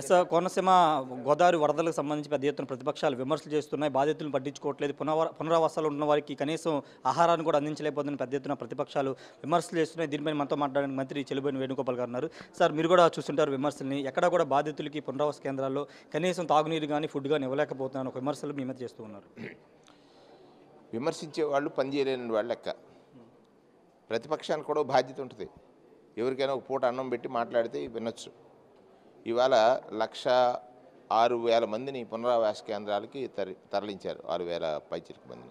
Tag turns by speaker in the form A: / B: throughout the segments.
A: yes Konaseema Godavari వరదలకు సంబంధించి పెద్ద ఎత్తున ప్రతిపక్షాలు విమర్శలు చేస్తున్నాయి బాధితులను పట్టించుకోవట్లేదు పునరావ పునరావాసాలు ఉన్న వారికి కనీసం ఆహారాన్ని కూడా అందించలేకపోతుందని పెద్ద ఎత్తున ప్రతిపక్షాలు విమర్శలు చేస్తున్నాయి దీనిపై మనతో మాట్లాడడానికి మంత్రి చెలుబోయిన వేణుగోపాల్ గారు ఉన్నారు సార్ మీరు కూడా చూస్తుంటారు విమర్శల్ని ఎక్కడ కూడా బాధితులకి పునరావాస కేంద్రాల్లో కనీసం తాగునీరు కానీ ఫుడ్ కానీ ఇవ్వలేకపోతున్నాను ఒక విమర్శలు మీ మీద
B: చేస్తూ ఉన్నారు విమర్శించే వాళ్ళు పనిచేయలేని వాళ్ళ లెక్క ప్రతిపక్షానికి కూడా బాధ్యత ఉంటుంది ఎవరికైనా ఒక పూట అన్నం పెట్టి మాట్లాడితే వినొచ్చు ఇవాళ లక్ష ఆరు వేల మందిని పునరావాస కేంద్రాలకి తరి తరలించారు ఆరు వేల పైచిరికి మందిని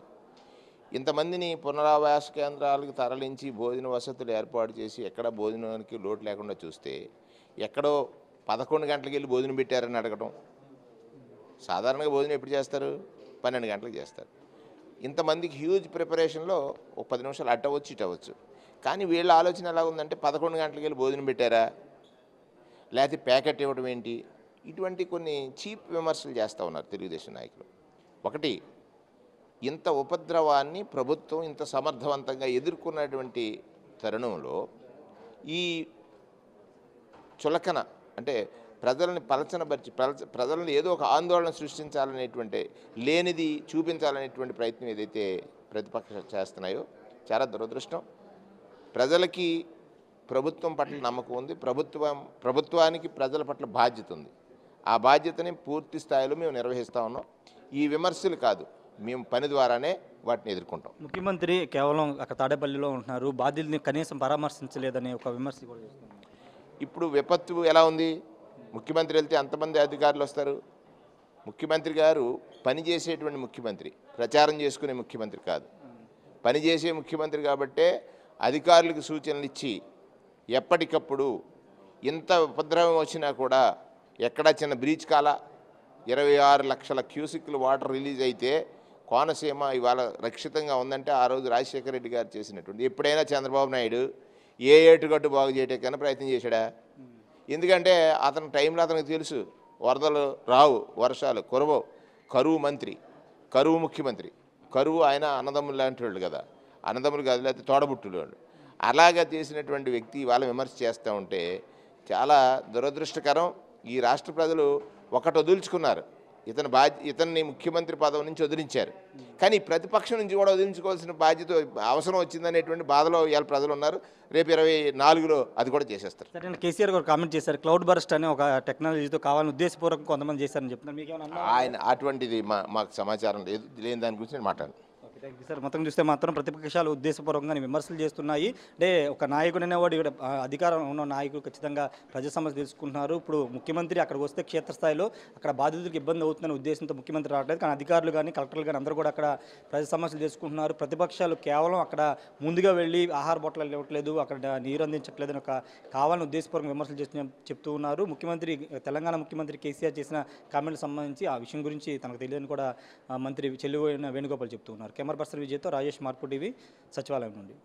B: ఇంతమందిని పునరావాస కేంద్రాలకు తరలించి భోజన వసతులు ఏర్పాటు చేసి ఎక్కడ భోజనానికి లోటు లేకుండా చూస్తే ఎక్కడో పదకొండు గంటలకు వెళ్ళి భోజనం పెట్టారని అడగటం సాధారణంగా భోజనం ఎప్పుడు చేస్తారు పన్నెండు గంటలకు చేస్తారు ఇంతమందికి హ్యూజ్ ప్రిపరేషన్లో ఒక పది నిమిషాలు అట్టవచ్చు ఇటవచ్చు కానీ వీళ్ళ ఆలోచన ఎలా ఉందంటే పదకొండు గంటలకు వెళ్ళి భోజనం పెట్టారా లేకపోతే ప్యాకెట్ ఇవ్వడం ఏంటి ఇటువంటి కొన్ని చీప్ విమర్శలు చేస్తూ ఉన్నారు తెలుగుదేశం నాయకులు ఒకటి ఇంత ఉపద్రవాన్ని ప్రభుత్వం ఇంత సమర్థవంతంగా ఎదుర్కొన్నటువంటి తరుణంలో ఈ చులకన అంటే ప్రజలను పలచనపరిచి పలచ ప్రజలను ఏదో ఒక ఆందోళన సృష్టించాలనేటువంటి లేనిది చూపించాలనేటువంటి ప్రయత్నం ఏదైతే ప్రతిపక్ష చేస్తున్నాయో చాలా దురదృష్టం ప్రజలకి ప్రభుత్వం పట్ల నమ్మకం ఉంది ప్రభుత్వం ప్రభుత్వానికి ప్రజల పట్ల బాధ్యత ఉంది ఆ బాధ్యతని పూర్తి స్థాయిలో మేము నిర్వహిస్తూ ఉన్నాం ఈ విమర్శలు కాదు మేము పని ద్వారానే వాటిని ఎదుర్కొంటాం
A: ముఖ్యమంత్రి కేవలం అక్కడ తాడేపల్లిలో ఉంటున్నారు బాధ్యతని కనీసం పరామర్శించలేదని ఒక విమర్శ
B: ఇప్పుడు విపత్తు ఎలా ఉంది ముఖ్యమంత్రి వెళ్తే అంతమంది అధికారులు వస్తారు ముఖ్యమంత్రి గారు పనిచేసేటువంటి ముఖ్యమంత్రి ప్రచారం చేసుకునే ముఖ్యమంత్రి కాదు పనిచేసే ముఖ్యమంత్రి కాబట్టే అధికారులకు సూచనలు ఇచ్చి ఎప్పటికప్పుడు ఇంత ఉపద్రవం వచ్చినా కూడా ఎక్కడా చిన్న బ్రీచ్ కాల ఇరవై ఆరు లక్షల క్యూసిక్లు వాటర్ రిలీజ్ అయితే కోనసీమ ఇవాళ రక్షితంగా ఉందంటే ఆ రోజు రాజశేఖర రెడ్డి గారు చేసినటువంటి ఎప్పుడైనా చంద్రబాబు నాయుడు ఏ ఏటుగట్టు బాగు చేయటం ప్రయత్నం చేశాడా ఎందుకంటే అతని టైంలో అతనికి తెలుసు వరదలు రావు వర్షాలు కురవు కరువు మంత్రి కరువు ముఖ్యమంత్రి కరువు ఆయన అన్నదమ్ములు లాంటి వాళ్ళు కదా అన్నదమ్ములు కదా లేకపోతే తోడబుట్టులు వాళ్ళు అలాగా చేసినటువంటి వ్యక్తి ఇవాళ విమర్శ చేస్తూ ఉంటే చాలా దురదృష్టకరం ఈ రాష్ట్ర ప్రజలు ఒకటి వదులుచుకున్నారు ఇతని బాధ్య ఇతన్ని ముఖ్యమంత్రి పదవి నుంచి వదిలించారు కానీ ప్రతిపక్షం నుంచి కూడా వదిలించుకోవాల్సిన బాధ్యత అవసరం వచ్చిందనేటువంటి బాధలో ఇవాళ ప్రజలు ఉన్నారు రేపు ఇరవై నాలుగులో అది కూడా చేసేస్తారు
A: సరే కేసీఆర్ గారు కామెంట్ చేశారు క్లౌడ్ బర్స్ట్ అనే ఒక టెక్నాలజీతో కావాలని ఉద్దేశపూర్వకం కొంతమంది చేశారని చెప్తున్నారు మీకు
B: ఆయన అటువంటిది మాకు సమాచారం లేదు లేని దాని గురించి నేను మాట్లాడను
A: థ్యాంక్ యూ సార్ మొత్తం చూస్తే మాత్రం ప్రతిపక్షాలు ఉద్దేశపూర్వకంగా విమర్శలు చేస్తున్నాయి అంటే ఒక నాయకుడు అనేవాడు ఇక్కడ అధికారం ఉన్న నాయకుడు ఖచ్చితంగా ప్రజా సమస్యలు తెలుసుకుంటున్నారు ఇప్పుడు ముఖ్యమంత్రి అక్కడికి వస్తే క్షేత్రస్థాయిలో అక్కడ బాధితులకు ఇబ్బంది అవుతుందనే ఉద్దేశంతో ముఖ్యమంత్రి రావట్లేదు కానీ అధికారులు కానీ కలెక్టర్లు కానీ అందరూ కూడా అక్కడ ప్రజా సమస్యలు తెలుసుకుంటున్నారు ప్రతిపక్షాలు కేవలం అక్కడ ముందుగా వెళ్ళి ఆహార బొట్టలు ఇవ్వట్లేదు అక్కడ నీరు అందించట్లేదు అని ఒక కావాలని ఉద్దేశపూర్వక విమర్శలు చేస్తున్న చెప్తూ ఉన్నారు ముఖ్యమంత్రి తెలంగాణ ముఖ్యమంత్రి కేసీఆర్ చేసిన కామెంట్లకు సంబంధించి ఆ విషయం గురించి తనకు తెలియదని కూడా మంత్రి చెల్లి వేణుగోపాల్ చెప్తూ ఉన్నారు అమర్ బస్టర్ విజయ్తో రాజేష్ మార్పు టీవీ సచివాలయం నుండి